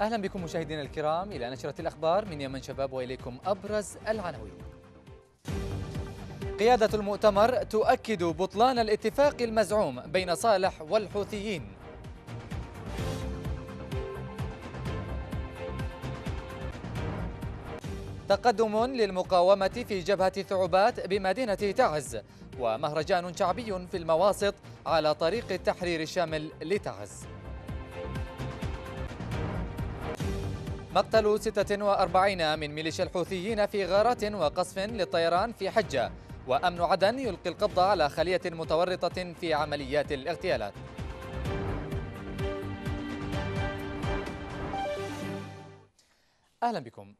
أهلا بكم مشاهدينا الكرام إلى نشرة الأخبار من يمن شباب وإليكم أبرز العناوين قيادة المؤتمر تؤكد بطلان الاتفاق المزعوم بين صالح والحوثيين تقدم للمقاومة في جبهة ثعبات بمدينة تعز ومهرجان شعبي في المواسط على طريق التحرير الشامل لتعز مقتل 46 من ميليشيا الحوثيين في غارة وقصف للطيران في حجة وأمن عدن يلقي القبض على خلية متورطة في عمليات الاغتيالات أهلا بكم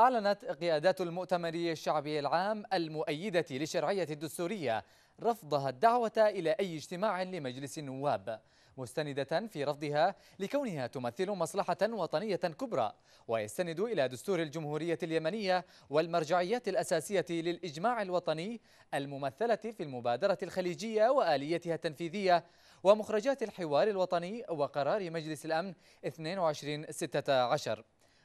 أعلنت قيادات المؤتمر الشعبي العام المؤيدة لشرعية الدستورية رفضها الدعوة إلى أي اجتماع لمجلس النواب مستندة في رفضها لكونها تمثل مصلحة وطنية كبرى ويستند إلى دستور الجمهورية اليمنية والمرجعيات الأساسية للإجماع الوطني الممثلة في المبادرة الخليجية وآليتها التنفيذية ومخرجات الحوار الوطني وقرار مجلس الأمن 2216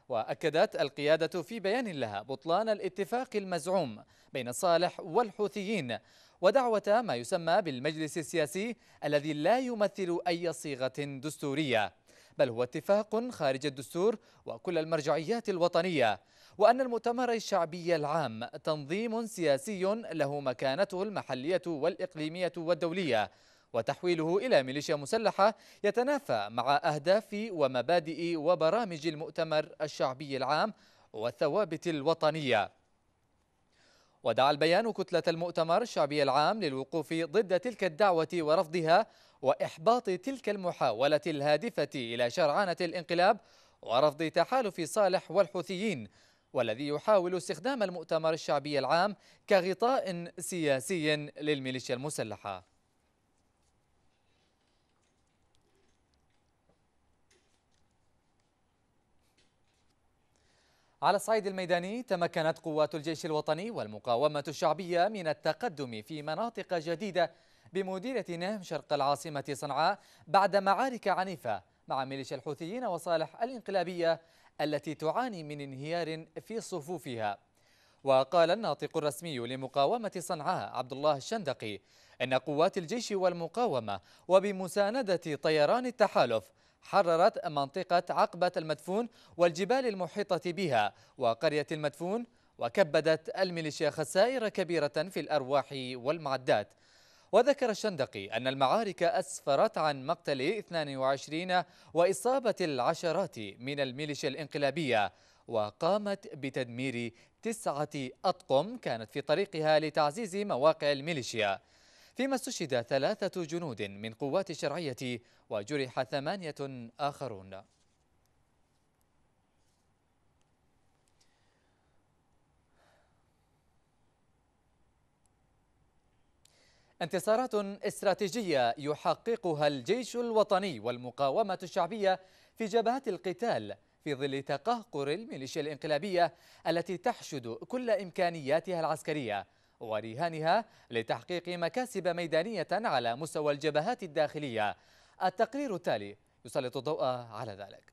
وأكدت القيادة في بيان لها بطلان الاتفاق المزعوم بين صالح والحوثيين ودعوة ما يسمى بالمجلس السياسي الذي لا يمثل أي صيغة دستورية بل هو اتفاق خارج الدستور وكل المرجعيات الوطنية وأن المؤتمر الشعبي العام تنظيم سياسي له مكانته المحلية والإقليمية والدولية وتحويله إلى ميليشيا مسلحة يتنافى مع أهداف ومبادئ وبرامج المؤتمر الشعبي العام والثوابت الوطنية ودعا البيان كتلة المؤتمر الشعبي العام للوقوف ضد تلك الدعوة ورفضها وإحباط تلك المحاولة الهادفة إلى شرعانة الانقلاب ورفض تحالف صالح والحوثيين والذي يحاول استخدام المؤتمر الشعبي العام كغطاء سياسي للميليشيا المسلحه على الصعيد الميداني تمكنت قوات الجيش الوطني والمقاومة الشعبية من التقدم في مناطق جديدة بمديرة نهم شرق العاصمة صنعاء بعد معارك عنيفة مع ميليشيا الحوثيين وصالح الانقلابية التي تعاني من انهيار في صفوفها وقال الناطق الرسمي لمقاومة صنعاء عبد الله الشندقي أن قوات الجيش والمقاومة وبمساندة طيران التحالف حررت منطقة عقبة المدفون والجبال المحيطة بها وقرية المدفون وكبدت الميليشيا خسائر كبيرة في الأرواح والمعدات وذكر الشندقي أن المعارك أسفرت عن مقتل 22 وإصابة العشرات من الميليشيا الإنقلابية وقامت بتدمير تسعة أطقم كانت في طريقها لتعزيز مواقع الميليشيا فيما استشهد ثلاثة جنود من قوات الشرعية وجرح ثمانية آخرون انتصارات استراتيجية يحققها الجيش الوطني والمقاومة الشعبية في جبهات القتال في ظل تقهقر الميليشيا الانقلابية التي تحشد كل إمكانياتها العسكرية ورهانها لتحقيق مكاسب ميدانية على مستوى الجبهات الداخلية التقرير التالي يسلط الضوء على ذلك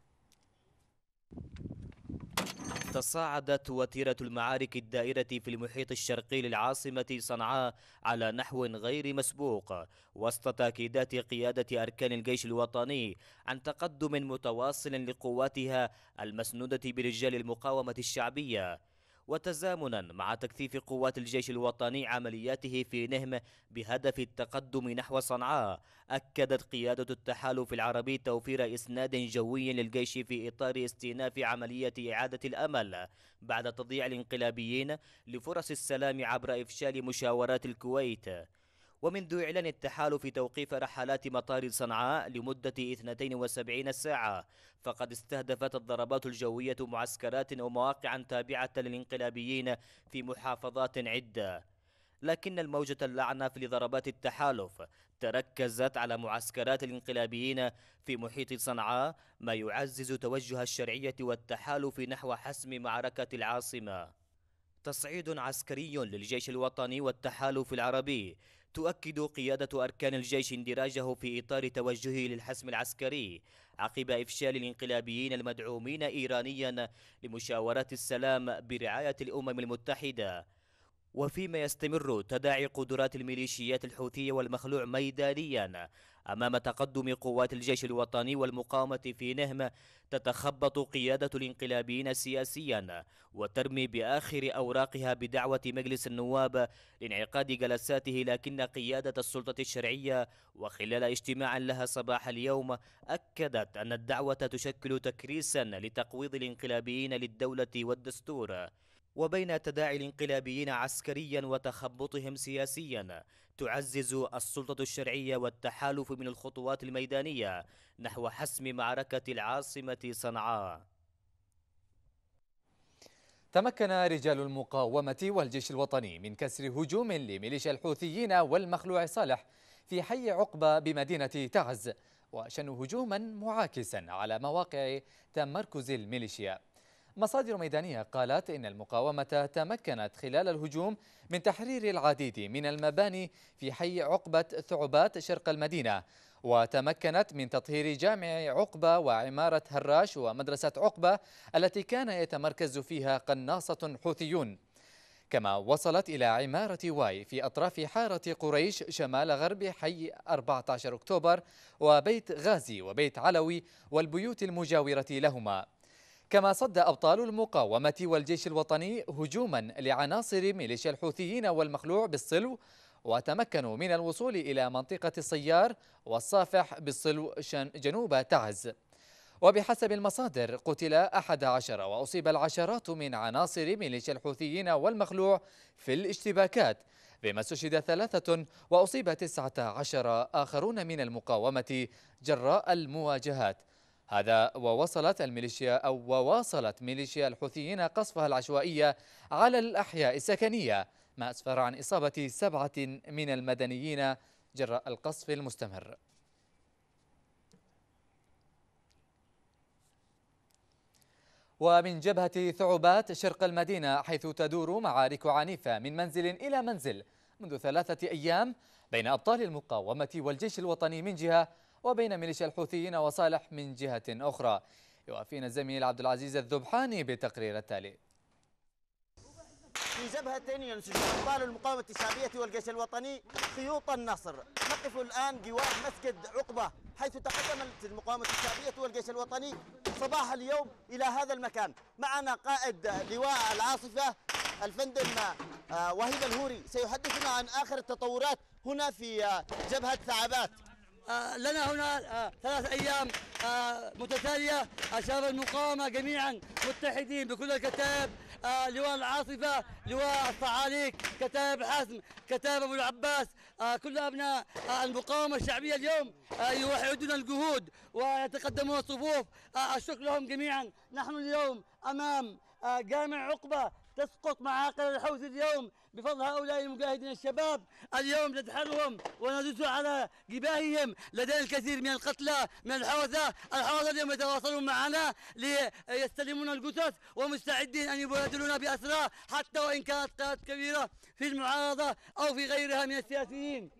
تصاعدت وتيرة المعارك الدائرة في المحيط الشرقي للعاصمة صنعاء على نحو غير مسبوق وسط تأكيدات قيادة أركان الجيش الوطني عن تقدم متواصل لقواتها المسنودة برجال المقاومة الشعبية وتزامنا مع تكثيف قوات الجيش الوطني عملياته في نهم بهدف التقدم نحو صنعاء أكدت قيادة التحالف العربي توفير إسناد جوي للجيش في إطار استئناف عملية إعادة الأمل بعد تضييع الانقلابيين لفرص السلام عبر إفشال مشاورات الكويت ومنذ إعلان التحالف توقيف رحلات مطار صنعاء لمدة 72 ساعة فقد استهدفت الضربات الجوية معسكرات ومواقع تابعة للانقلابيين في محافظات عدة لكن الموجة الأعنف لضربات التحالف تركزت على معسكرات الانقلابيين في محيط صنعاء ما يعزز توجه الشرعية والتحالف نحو حسم معركة العاصمة تصعيد عسكري للجيش الوطني والتحالف العربي تؤكد قيادة أركان الجيش اندراجه في إطار توجهه للحسم العسكري عقب إفشال الانقلابيين المدعومين إيرانيا لمشاورات السلام برعاية الأمم المتحدة وفيما يستمر تداعي قدرات الميليشيات الحوثية والمخلوع ميدانيا أمام تقدم قوات الجيش الوطني والمقاومة في نهم تتخبط قيادة الانقلابيين سياسيا وترمي بآخر أوراقها بدعوة مجلس النواب لانعقاد جلساته لكن قيادة السلطة الشرعية وخلال اجتماع لها صباح اليوم أكدت أن الدعوة تشكل تكريسا لتقويض الانقلابيين للدولة والدستور وبين تداعي الانقلابيين عسكريا وتخبطهم سياسيا تعزز السلطة الشرعية والتحالف من الخطوات الميدانية نحو حسم معركة العاصمة صنعاء تمكن رجال المقاومة والجيش الوطني من كسر هجوم لميليشيا الحوثيين والمخلوع صالح في حي عقبة بمدينة تعز وشنوا هجوما معاكسا على مواقع تمركز الميليشيا مصادر ميدانية قالت إن المقاومة تمكنت خلال الهجوم من تحرير العديد من المباني في حي عقبة ثعبات شرق المدينة وتمكنت من تطهير جامع عقبة وعمارة هراش ومدرسة عقبة التي كان يتمركز فيها قناصة حوثيون كما وصلت إلى عمارة واي في أطراف حارة قريش شمال غرب حي 14 أكتوبر وبيت غازي وبيت علوي والبيوت المجاورة لهما كما صد أبطال المقاومة والجيش الوطني هجوما لعناصر ميليشيا الحوثيين والمخلوع بالصلو وتمكنوا من الوصول إلى منطقة السيار والصافح بالصلو جنوب تعز وبحسب المصادر قتل أحد عشر وأصيب العشرات من عناصر ميليشيا الحوثيين والمخلوع في الاشتباكات بما استشهد ثلاثة وأصيب تسعة عشر آخرون من المقاومة جراء المواجهات هذا ووصلت الميليشيا أو وواصلت ميليشيا الحوثيين قصفها العشوائية على الأحياء السكنية ما أسفر عن إصابة سبعة من المدنيين جراء القصف المستمر ومن جبهة ثعبات شرق المدينة حيث تدور معارك عنيفة من منزل إلى منزل منذ ثلاثة أيام بين أبطال المقاومة والجيش الوطني من جهة وبين ميليشيا الحوثيين وصالح من جهة أخرى يوافينا الزميل عبد العزيز الذبحاني بتقرير التالي في جبهة ينسج أبطال المقاومة الشعبية والجيش الوطني خيوط النصر نقف الآن جوار مسجد عقبة حيث تقدمت المقاومة الشعبية والجيش الوطني صباح اليوم إلى هذا المكان معنا قائد لواء العاصفة الفندم آه، وهيب الهوري سيحدثنا عن آخر التطورات هنا في آه، جبهة ثعبات آه، لنا هنا آه، ثلاث أيام آه، متتالية اشار المقاومة جميعا متحدين بكل الكتائب لواء العاصفة لواء الصعاليك كتائب حزم كتائب أبو العباس كل أبناء المقاومة الشعبية اليوم يوحدون الجهود ويتقدمون الصفوف الشكر لهم جميعا نحن اليوم أمام جامع عقبة تسقط معاقل الحوث اليوم بفضل هؤلاء المجاهدين الشباب اليوم ندحرهم وندوس على جباههم لدينا الكثير من القتلى من الحوثة الحوثة اليوم يتواصلون معنا ليستلمون الجثث ومستعدين أن يبادلونا بأسرى حتى وإن كانت قيادات كبيرة في المعارضة أو في غيرها من السياسيين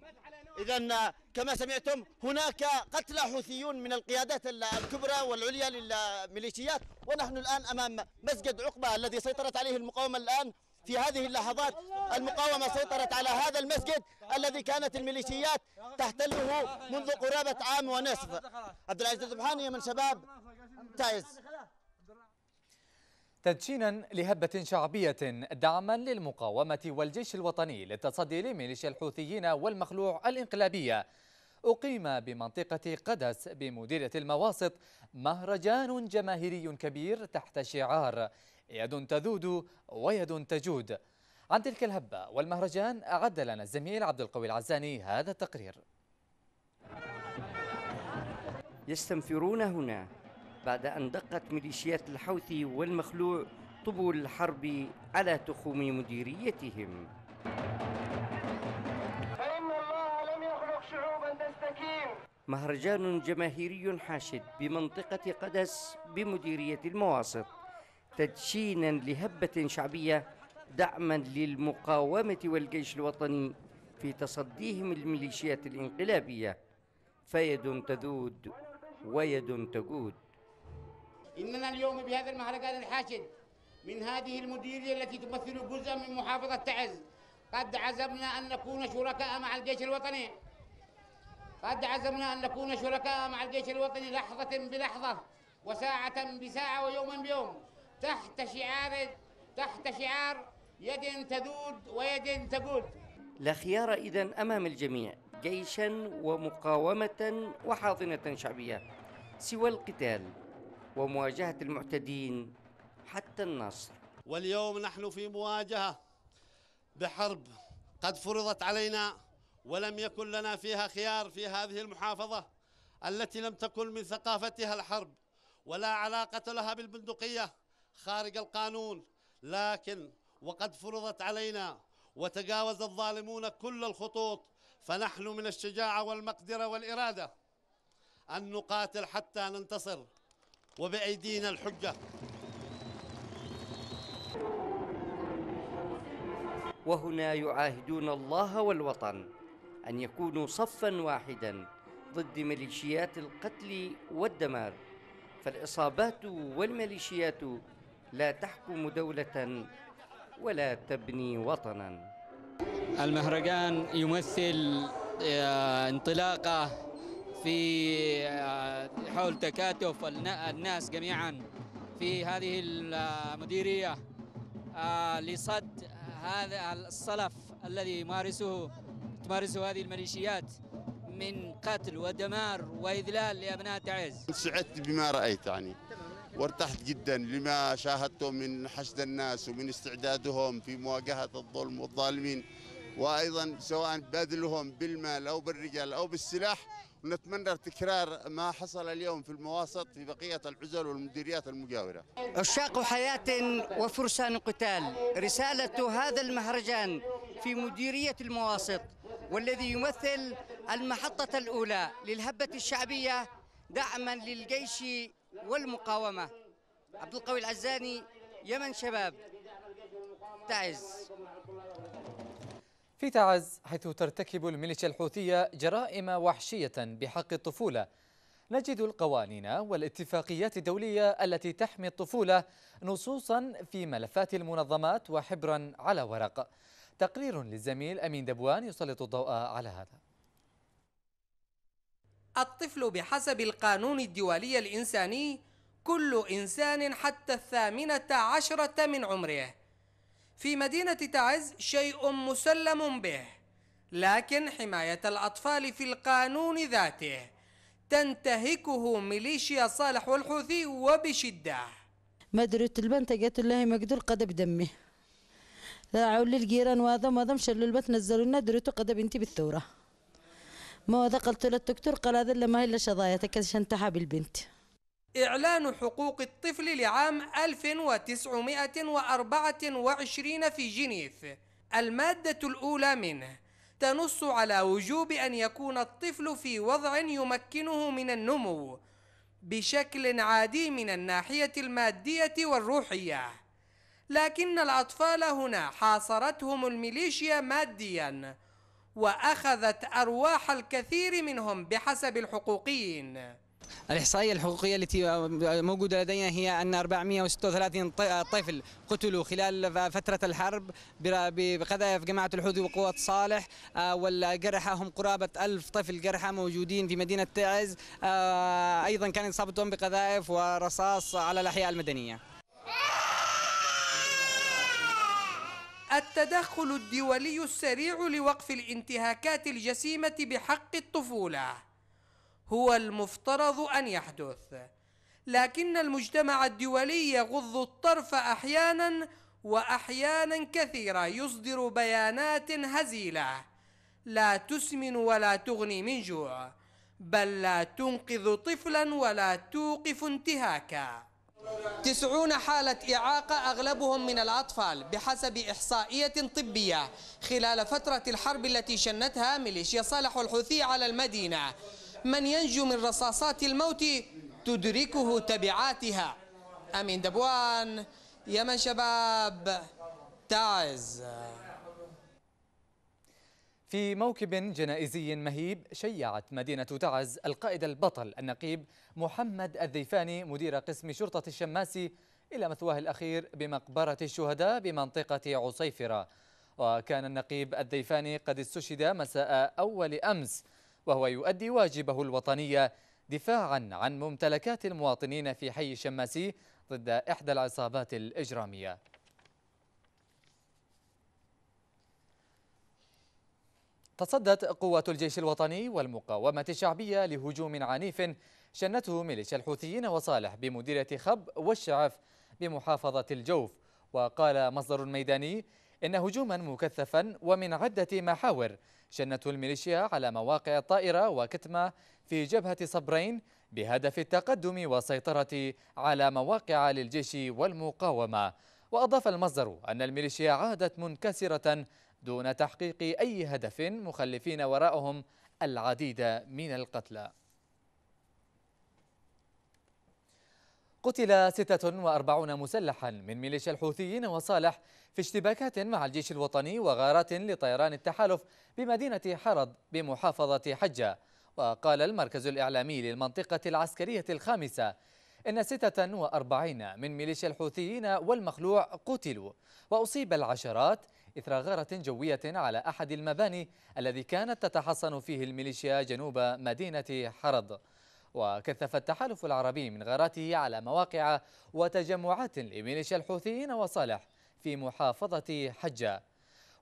إذا آه، كما سمعتم هناك قتلى حوثيون من القيادات الكبرى والعليا للميليشيات ونحن الآن أمام مسجد عقبة الذي سيطرت عليه المقاومة الآن في هذه اللحظات المقاومة سيطرت على هذا المسجد الذي كانت الميليشيات تحتله منذ قرابة عام ونصف عبد العزيز الذبحاني من شباب تايز تدشينا لهبة شعبية دعما للمقاومة والجيش الوطني للتصدي لميليشيا الحوثيين والمخلوع الانقلابية أقيم بمنطقة قدس بمديرية المواسط مهرجان جماهيري كبير تحت شعار يد تذود ويد تجود عن تلك الهبة والمهرجان أعد لنا الزميل عبد القوي العزاني هذا التقرير يستنفرون هنا بعد أن دقت ميليشيات الحوثي والمخلوع طبول الحرب على تخوم مديريتهم فإن الله لم يخلق شعوبا تستكين مهرجان جماهيري حاشد بمنطقة قدس بمديرية المواسط تدشينا لهبة شعبية دعما للمقاومة والجيش الوطني في تصديهم الميليشيات الانقلابية فيد تذود ويد تجود إننا اليوم بهذا المهرجان الحاشد من هذه المديرية التي تمثل جزءا من محافظة تعز قد عزمنا أن نكون شركاء مع الجيش الوطني قد عزمنا أن نكون شركاء مع الجيش الوطني لحظة بلحظة وساعة بساعة ويوما بيوم تحت شعار تحت شعار يد تذود ويد تقود لا خيار إذا أمام الجميع جيشا ومقاومة وحاضنة شعبية سوى القتال ومواجهة المعتدين حتى النصر واليوم نحن في مواجهة بحرب قد فرضت علينا ولم يكن لنا فيها خيار في هذه المحافظة التي لم تكن من ثقافتها الحرب ولا علاقة لها بالبندقية خارج القانون لكن وقد فرضت علينا وتجاوز الظالمون كل الخطوط فنحن من الشجاعة والمقدرة والإرادة أن نقاتل حتى ننتصر وبأيدينا الحجة وهنا يعاهدون الله والوطن أن يكونوا صفا واحدا ضد ميليشيات القتل والدمار فالإصابات والميليشيات لا تحكم دولة ولا تبني وطنا المهرجان يمثل آه، انطلاقه في آه، حول تكاتف الناس جميعا في هذه المديرية آه، لصد هذا الصلف الذي يمارسه تمارسه هذه الميليشيات من قتل ودمار وإذلال لأبناء تعز سعدت بما رأيت يعني وارتحت جدا لما شاهدته من حشد الناس ومن استعدادهم في مواجهة الظلم والظالمين وأيضا سواء بذلهم بالمال أو بالرجال أو بالسلاح ونتمنى تكرار ما حصل اليوم في المواسط في بقية العزل والمديريات المجاورة عشاق حياة وفرسان قتال رسالة هذا المهرجان في مديرية المواسط والذي يمثل المحطة الأولى للهبة الشعبية دعما للجيش والمقاومة عبد القوي العزاني يمن شباب تعز في تعز حيث ترتكب الميليشيا الحوثية جرائم وحشية بحق الطفولة نجد القوانين والاتفاقيات الدولية التي تحمي الطفولة نصوصا في ملفات المنظمات وحبرا على ورق تقرير للزميل أمين دبوان يسلط الضوء على هذا الطفل بحسب القانون الدولي الإنساني كل إنسان حتى الثامنة عشرة من عمره في مدينة تعز شيء مسلم به لكن حماية الأطفال في القانون ذاته تنتهكه ميليشيا صالح والحوثي وبشدة مدرة البنت قالت الله مقدور قد بدمي راعوا لي الجيران وهذا ما شلوا البنت نزلوا لنا دريتو قد بنتي بالثوره ما قلت للدكتور قال هذا ما هي الا شظايا تكشن تحاب البنت إعلان حقوق الطفل لعام 1924 في جنيف المادة الأولى منه تنص على وجوب أن يكون الطفل في وضع يمكنه من النمو بشكل عادي من الناحية المادية والروحية لكن الأطفال هنا حاصرتهم الميليشيا ماديا وأخذت أرواح الكثير منهم بحسب الحقوقيين الإحصائية الحقوقية التي موجودة لدينا هي أن 436 طفل قتلوا خلال فترة الحرب بقذائف جماعة الحوثي وقوات صالح آه، والجرحى هم قرابة ألف طفل جرحى موجودين في مدينة تعز آه، أيضا كان إصابتهم بقذائف ورصاص على الأحياء المدنية التدخل الدولي السريع لوقف الانتهاكات الجسيمة بحق الطفولة هو المفترض أن يحدث لكن المجتمع الدولي يغض الطرف أحيانا وأحيانا كثيرة يصدر بيانات هزيلة لا تسمن ولا تغني من جوع بل لا تنقذ طفلا ولا توقف انتهاكا تسعون حالة إعاقة أغلبهم من الأطفال بحسب إحصائية طبية خلال فترة الحرب التي شنتها ميليشيا صالح الحوثي على المدينة من ينجو من رصاصات الموت تدركه تبعاتها أمين دبوان يا من شباب تعز في موكب جنائزي مهيب شيعت مدينة تعز القائد البطل النقيب محمد الذيفاني مدير قسم شرطة الشماسي إلى مثواه الأخير بمقبرة الشهداء بمنطقة عصيفرة وكان النقيب الذيفاني قد استشهد مساء أول أمس وهو يؤدي واجبه الوطني دفاعا عن ممتلكات المواطنين في حي الشماسي ضد إحدى العصابات الإجرامية تصدت قوات الجيش الوطني والمقاومة الشعبية لهجوم عنيف شنته ميليشيا الحوثيين وصالح بمديرية خب والشعف بمحافظة الجوف وقال مصدر ميداني إن هجوما مكثفا ومن عدة محاور شنت الميليشيا على مواقع الطائرة وكتمة في جبهة صبرين بهدف التقدم والسيطرة على مواقع للجيش والمقاومة وأضاف المصدر أن الميليشيا عادت منكسرة دون تحقيق أي هدف مخلفين وراءهم العديد من القتلى قتل 46 مسلحا من ميليشيا الحوثيين وصالح في اشتباكات مع الجيش الوطني وغارات لطيران التحالف بمدينة حرض بمحافظة حجة وقال المركز الإعلامي للمنطقة العسكرية الخامسة إن 46 من ميليشيا الحوثيين والمخلوع قتلوا وأصيب العشرات إثر غارة جوية على أحد المباني الذي كانت تتحصن فيه الميليشيا جنوب مدينة حرض وكثف التحالف العربي من غاراته على مواقع وتجمعات لميليشيا الحوثيين وصالح في محافظة حجة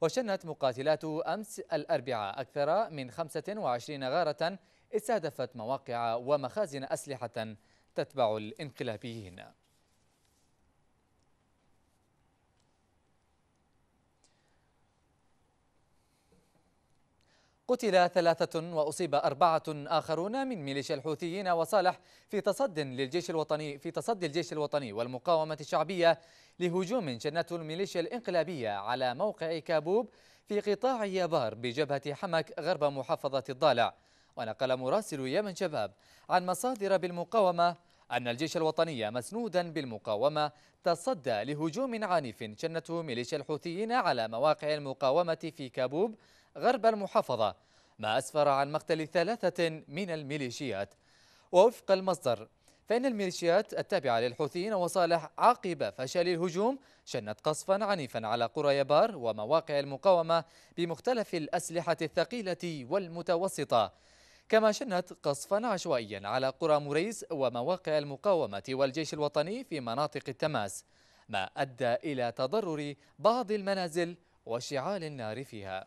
وشنت مقاتلات أمس الأربعاء أكثر من 25 غارة استهدفت مواقع ومخازن أسلحة تتبع الانقلابيين قتل ثلاثة وأصيب أربعة آخرون من ميليشيا الحوثيين وصالح في تصد للجيش الوطني في تصدي الجيش الوطني والمقاومة الشعبية لهجوم شنته الميليشيا الإنقلابية على موقع كابوب في قطاع يابار بجبهة حمك غرب محافظة الضالع ونقل مراسل يمن شباب عن مصادر بالمقاومة أن الجيش الوطني مسنودا بالمقاومة تصدى لهجوم عنيف شنته ميليشيا الحوثيين على مواقع المقاومة في كابوب غرب المحافظة ما أسفر عن مقتل ثلاثة من الميليشيات ووفق المصدر فإن الميليشيات التابعة للحوثيين وصالح عقب فشل الهجوم شنت قصفا عنيفا على قرى يبار ومواقع المقاومة بمختلف الأسلحة الثقيلة والمتوسطة كما شنت قصفا عشوائيا على قرى مريس ومواقع المقاومة والجيش الوطني في مناطق التماس ما أدى إلى تضرر بعض المنازل وشعال النار فيها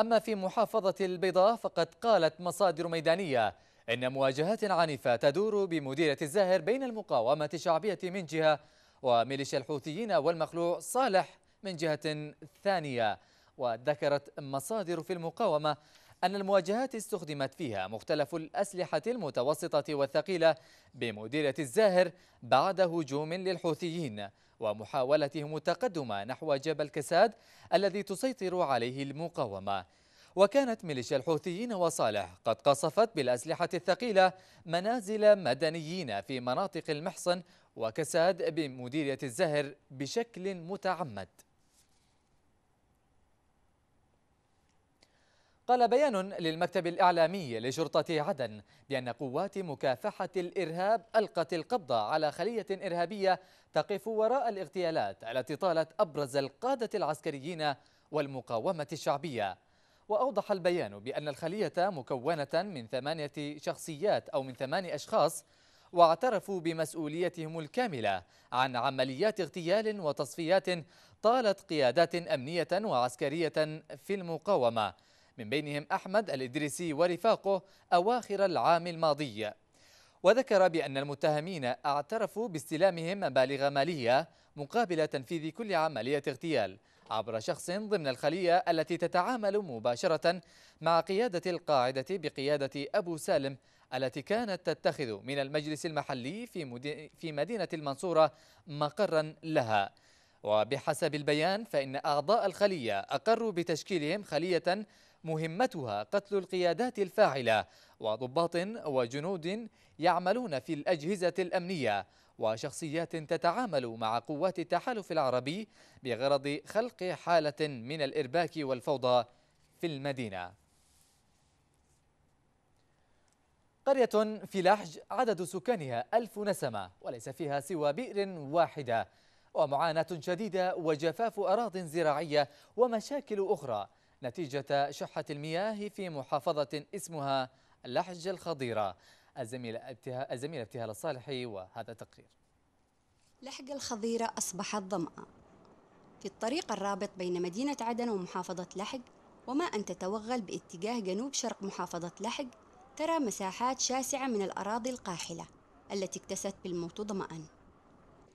أما في محافظة البيضاء فقد قالت مصادر ميدانية إن مواجهات عنيفة تدور بمديرة الزاهر بين المقاومة الشعبية من جهة وميليشيا الحوثيين والمخلوع صالح من جهة ثانية وذكرت مصادر في المقاومة أن المواجهات استخدمت فيها مختلف الأسلحة المتوسطة والثقيلة بمديرة الزاهر بعد هجوم للحوثيين ومحاولتهم التقدم نحو جبل كساد الذي تسيطر عليه المقاومة وكانت ميليشيا الحوثيين وصالح قد قصفت بالأسلحة الثقيلة منازل مدنيين في مناطق المحصن وكساد بمديرية الزهر بشكل متعمد قال بيان للمكتب الإعلامي لشرطة عدن بأن قوات مكافحة الإرهاب ألقت القبض على خلية إرهابية تقف وراء الاغتيالات التي طالت أبرز القادة العسكريين والمقاومة الشعبية وأوضح البيان بأن الخلية مكونة من ثمانية شخصيات أو من ثمان أشخاص واعترفوا بمسؤوليتهم الكاملة عن عمليات اغتيال وتصفيات طالت قيادات أمنية وعسكرية في المقاومة من بينهم أحمد الإدريسي ورفاقه أواخر العام الماضي وذكر بأن المتهمين اعترفوا باستلامهم مبالغ مالية مقابل تنفيذ كل عملية اغتيال عبر شخص ضمن الخلية التي تتعامل مباشرة مع قيادة القاعدة بقيادة أبو سالم التي كانت تتخذ من المجلس المحلي في, في مدينة المنصورة مقرا لها وبحسب البيان فإن أعضاء الخلية أقروا بتشكيلهم خلية مهمتها قتل القيادات الفاعلة وضباط وجنود يعملون في الأجهزة الأمنية وشخصيات تتعامل مع قوات التحالف العربي بغرض خلق حالة من الإرباك والفوضى في المدينة قرية في لحج عدد سكانها ألف نسمة وليس فيها سوى بئر واحدة ومعاناة شديدة وجفاف أراض زراعية ومشاكل أخرى نتيجة شحة المياه في محافظة اسمها لحج الخضيرة الزميلة ابتهال, الزميلة ابتهال الصالحي وهذا تقرير لحج الخضيرة أصبحت ظمأ في الطريق الرابط بين مدينة عدن ومحافظة لحج وما أن تتوغل باتجاه جنوب شرق محافظة لحج ترى مساحات شاسعة من الأراضي القاحلة التي اكتست بالموت ظمأً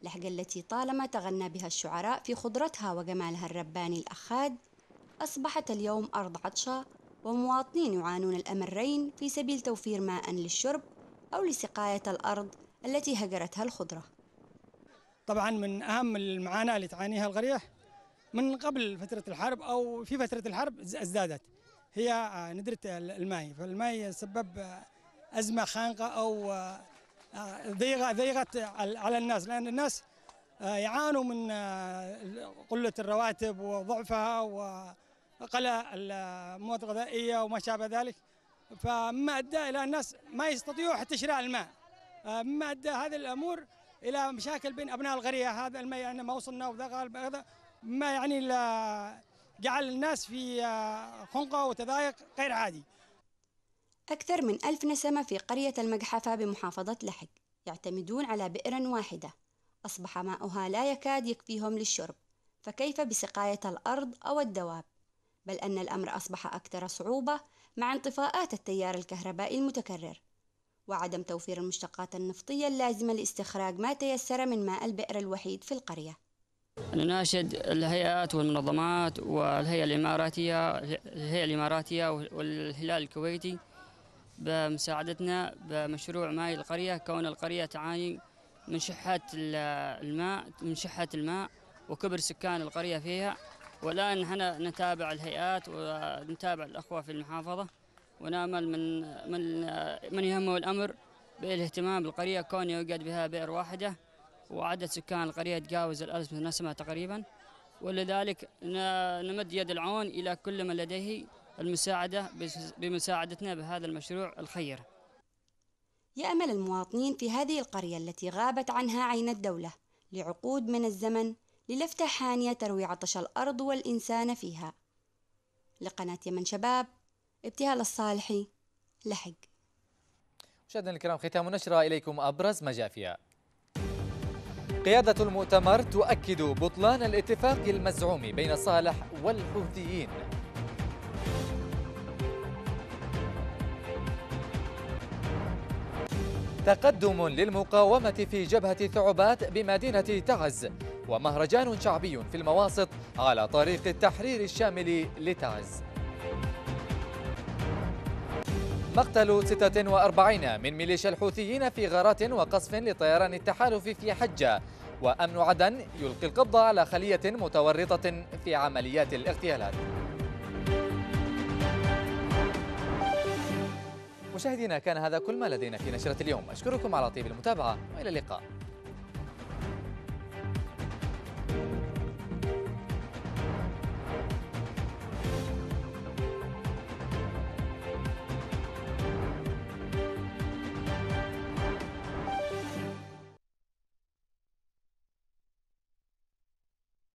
لحج التي طالما تغنى بها الشعراء في خضرتها وجمالها الرباني الأخاد أصبحت اليوم أرض عطشة ومواطنين يعانون الأمرين في سبيل توفير ماء للشرب أو لسقاية الأرض التي هجرتها الخضرة طبعا من أهم المعاناة اللي تعانيها القرية من قبل فترة الحرب أو في فترة الحرب ازدادت هي آه، ندرة الماء فالماء سبب آه، أزمة خانقة أو آه، ضيقة ضيقت على الناس لأن الناس يعانوا من قلة الرواتب وضعفها و قلاء المواد الغذائيه وما شابه ذلك فما ادى الى الناس ما يستطيعوا حتى شراء الماء مما ادى هذه الامور الى مشاكل بين ابناء القريه هذا الماء يعني ما وصلنا وذا ما يعني جعل الناس في آه، خنقه وتضايق غير عادي أكثر من ألف نسمة في قرية المجحفة بمحافظة لحج يعتمدون على بئر واحدة أصبح ماؤها لا يكاد يكفيهم للشرب فكيف بسقاية الأرض أو الدواب؟ بل أن الأمر أصبح أكثر صعوبة مع انطفاءات التيار الكهربائي المتكرر وعدم توفير المشتقات النفطية اللازمة لاستخراج ما تيسر من ماء البئر الوحيد في القرية نناشد الهيئات والمنظمات والهيئة الإماراتية الهيئة الإماراتية والهلال الكويتي بمساعدتنا بمشروع ماي القرية كون القرية تعاني من شحة الماء من شحة الماء وكبر سكان القرية فيها والآن هنا نتابع الهيئات ونتابع الأخوة في المحافظة ونامل من من من يهمه الأمر بالاهتمام بالقرية كون يوجد بها بئر واحدة وعدد سكان القرية تجاوز الألف نسمة تقريبا ولذلك نمد يد العون إلى كل من لديه المساعدة بمساعدتنا بهذا المشروع الخير يأمل المواطنين في هذه القرية التي غابت عنها عين الدولة لعقود من الزمن للفتة حانية تروي عطش الأرض والإنسان فيها لقناة يمن شباب ابتهال الصالحي لحق مشاهدينا الكرام ختام نشرة إليكم أبرز ما جاء فيها قيادة المؤتمر تؤكد بطلان الاتفاق المزعوم بين صالح والحوثيين تقدم للمقاومة في جبهة ثعبات بمدينة تعز ومهرجان شعبي في المواسط على طريق التحرير الشامل لتعز مقتل 46 من ميليشيا الحوثيين في غارات وقصف لطيران التحالف في حجة وأمن عدن يلقي القبض على خلية متورطة في عمليات الاغتيالات مشاهدينا كان هذا كل ما لدينا في نشرة اليوم أشكركم على طيب المتابعة وإلى اللقاء